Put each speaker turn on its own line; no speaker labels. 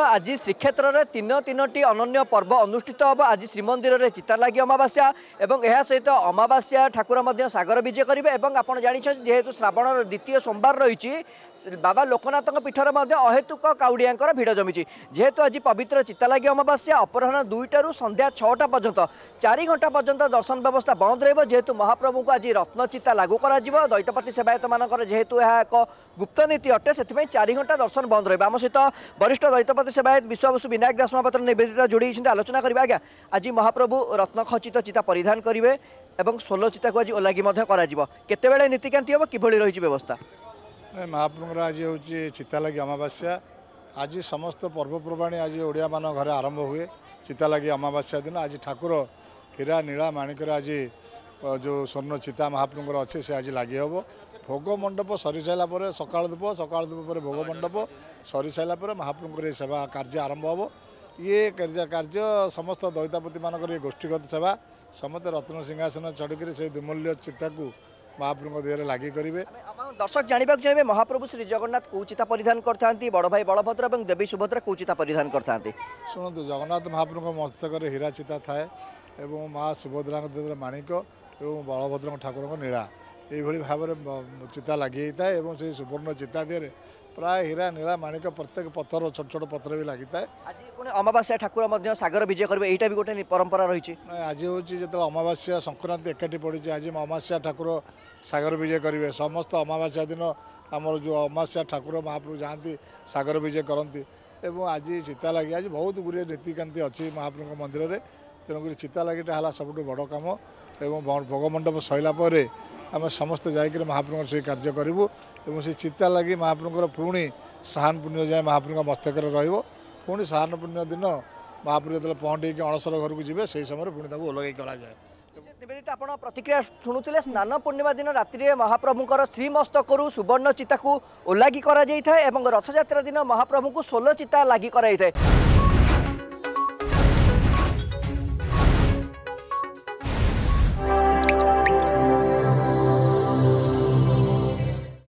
ଆଜି ଶ୍ରୀକ୍ଷେତ୍ରରେ ତିନ ତିନୋଟି ଅନନ୍ୟ ପର୍ବ ଅନୁଷ୍ଠିତ ହେବ ଆଜି ଶ୍ରୀମନ୍ଦିରରେ ଚିତାଲାଗି ଅମାବାସ୍ୟା ଏବଂ ଏହା ସହିତ ଅମାବାସ୍ୟା ଠାକୁର ମଧ୍ୟ ସାଗର ବିଜେ କରିବେ ଏବଂ ଆପଣ ଜାଣିଛନ୍ତି ଯେହେତୁ ଶ୍ରାବଣର ଦ୍ୱିତୀୟ ସୋମବାର ରହିଛି ବାବା ଲୋକନାଥଙ୍କ ପୀଠରେ ମଧ୍ୟ ଅହେତୁକ କାଉଡ଼ିଆଙ୍କର ଭିଡ଼ ଜମିଛି ଯେହେତୁ ଆଜି ପବିତ୍ର ଚିତାଲାଗି ଅମାବାସ୍ୟା ଅପରାହ୍ନ ଦୁଇଟାରୁ ସନ୍ଧ୍ୟା ଛଅଟା ପର୍ଯ୍ୟନ୍ତ ଚାରି ଘଣ୍ଟା ପର୍ଯ୍ୟନ୍ତ ଦର୍ଶନ ବ୍ୟବସ୍ଥା ବନ୍ଦ ରହିବ ଯେହେତୁ ମହାପ୍ରଭୁଙ୍କୁ ଆଜି ରତ୍ନଚିତା ଲାଗୁ କରାଯିବ ଦୈତପତି ସେବାୟତମାନଙ୍କର ଯେହେତୁ ଏହା ଏକ ଗୁପ୍ତନୀତି ଅଟେ ସେଥିପାଇଁ ଚାରି ଘଣ୍ଟା ଦର୍ଶନ ବନ୍ଦ ରହିବ ଆମ ସହିତ ବରିଷ୍ଠ ଦୈତପତି ପ୍ରଦେଶବାୟତ ବିଶ୍ୱବାସୁ ବିନାୟକ ଦାସ ମହାପାତ୍ର ନିବେଦିତା ଯୋଡ଼ି ହୋଇଛନ୍ତି ଆଲୋଚନା କରିବା ଆଜ୍ଞା ଆଜି ମହାପ୍ରଭୁ ରତ୍ନଖଚିତ ଚିତା ପରିଧାନ କରିବେ ଏବଂ ଷୋଲ ଚିତାକୁ ଆଜି ଓଲାଗି ମଧ୍ୟ କରାଯିବ କେତେବେଳେ ନୀତିକାନ୍ତି ହେବ କିଭଳି ରହିଛି ବ୍ୟବସ୍ଥା
ମହାପ୍ରଭୁଙ୍କର ଆଜି ହେଉଛି ଚିତାଲାଗି ଅମାବାସ୍ୟା ଆଜି ସମସ୍ତ ପର୍ବପର୍ବାଣି ଆଜି ଓଡ଼ିଆମାନଙ୍କ ଘରେ ଆରମ୍ଭ ହୁଏ ଚିତାଲାଗି ଅମାବାସ୍ୟା ଦିନ ଆଜି ଠାକୁର ହୀରା ନୀଳା ମାଣିକରେ ଆଜି ଯେଉଁ ସ୍ୱର୍ଣ୍ଣ ଚିତା ମହାପ୍ରଭୁଙ୍କର ଅଛି ସେ ଆଜି ଲାଗି ହେବ ଭୋଗ ମଣ୍ଡପ ସରିସାରିଲା ପରେ ସକାଳ ଧୂପ ସକାଳ ଧୂପ ପରେ ଭୋଗ ମଣ୍ଡପ ସରିସାରିଲା ପରେ ମହାପ୍ରଭୁଙ୍କର ଏ ସେବା କାର୍ଯ୍ୟ ଆରମ୍ଭ ହେବ ଇଏ କାର୍ଯ୍ୟ ସମସ୍ତ ଦୈତାପତିମାନଙ୍କର ଏ ଗୋଷ୍ଠୀଗତ ସେବା ସମସ୍ତେ ରତ୍ନ ସିଂହାସନ ଚଢ଼ିକରି ସେଇ ଦୁର୍ମୂଲ୍ୟ ଚିତାକୁ ମହାପ୍ରଭୁଙ୍କ ଦେହରେ ଲାଗି କରିବେ দর্শক জাঁয়া চাইবে মহাপ্রভু শ্রী জগন্নাথ কৌচিতা পরিধান করে বড় ভাই বলভদ্র এবং দেবী সুভদ্রা কৌচিতা
পরিধান করে
শুণতু জগন্নাথ মহাপ্রভুঙ্ মস্তকরে হীরা চিতা থাকে এবং মা সুভদ্রাঙ্ক দেহরে মাণিক এবং বলভদ্র ঠাকুরঙ্ক নীলা ଏଇଭଳି ଭାବରେ ଚିତା ଲାଗି ହେଇଥାଏ ଏବଂ ସେଇ ସୁବର୍ଣ୍ଣ ଚିତା ଦେହରେ ପ୍ରାୟ ହୀରା ନୀଳା ମାଣିକ ପ୍ରତ୍ୟେକ ପଥର ଛୋଟ ଛୋଟ ପଥର ବି ଲାଗିଥାଏ ଆଜି ପୁଣି ଅମାବାସ୍ୟା ଠାକୁର ମଧ୍ୟ ସାଗର ବିଜୟ କରିବେ ଏଇଟା ବି ଗୋଟେ ପରମ୍ପରା ରହିଛି ଆଜି ହେଉଛି ଯେତେବେଳେ ଅମାବାସ୍ୟା ସଂକ୍ରାନ୍ତି ଏକାଠି ପଡ଼ିଛି ଆଜି ଅମାବାସ୍ୟା ଠାକୁର ସାଗର ବିଜୟ କରିବେ ସମସ୍ତ ଅମାବାସ୍ୟା ଦିନ ଆମର ଯେଉଁ ଅମାବାସ୍ୟା ଠାକୁର ମହାପ୍ରଭୁ ଯାଆନ୍ତି ସାଗର ବିଜୟ କରନ୍ତି ଏବଂ ଆଜି ଚିତା ଲାଗି ଆଜି ବହୁତ ଗୁଡ଼ିଏ ନୀତିକାନ୍ତି ଅଛି ମହାପ୍ରଭୁଙ୍କ ମନ୍ଦିରରେ ତେଣୁକରି ଚିତା ଲାଗିଟା ହେଲା ସବୁଠୁ ବଡ଼ କାମ ଏବଂ ଭୋଗ ମଣ୍ଡପ ସରିଲା ପରେ ଆମେ ସମସ୍ତେ ଯାଇକରି ମହାପ୍ରଭୁଙ୍କର ସେହି କାର୍ଯ୍ୟ କରିବୁ ଏବଂ ସେ ଚିତା ଲାଗି ମହାପ୍ରଭୁଙ୍କର ପୁଣି ସାହାନ ପୁଣ୍ୟ ଯାଏ ମହାପ୍ରଭୁଙ୍କ ମସ୍ତକରେ ରହିବ ପୁଣି ସାହାନ ପୁଣ୍ୟ ଦିନ ମହାପ୍ରଭୁ ଯେତେବେଳେ ପହଣ୍ଡେଇକି ଅଣସର ଘରକୁ ଯିବେ ସେହି ସମୟରେ ପୁଣି ତାକୁ ଓଲଗେଇ କରାଯାଏ ନିବେଦିତ ଆପଣ ପ୍ରତିକ୍ରିୟା ଶୁଣୁଥିଲେ ସ୍ନାନ ପୂର୍ଣ୍ଣିମା ଦିନ ରାତିରେ ମହାପ୍ରଭୁଙ୍କର ଶ୍ରୀମସ୍ତକରୁ
ସୁବର୍ଣ୍ଣ ଚିତାକୁ ଓଲାଗି କରାଯାଇଥାଏ ଏବଂ ରଥଯାତ୍ରା ଦିନ ମହାପ୍ରଭୁଙ୍କୁ ସୋଲ ଚିତା ଲାଗି କରାଯାଇଥାଏ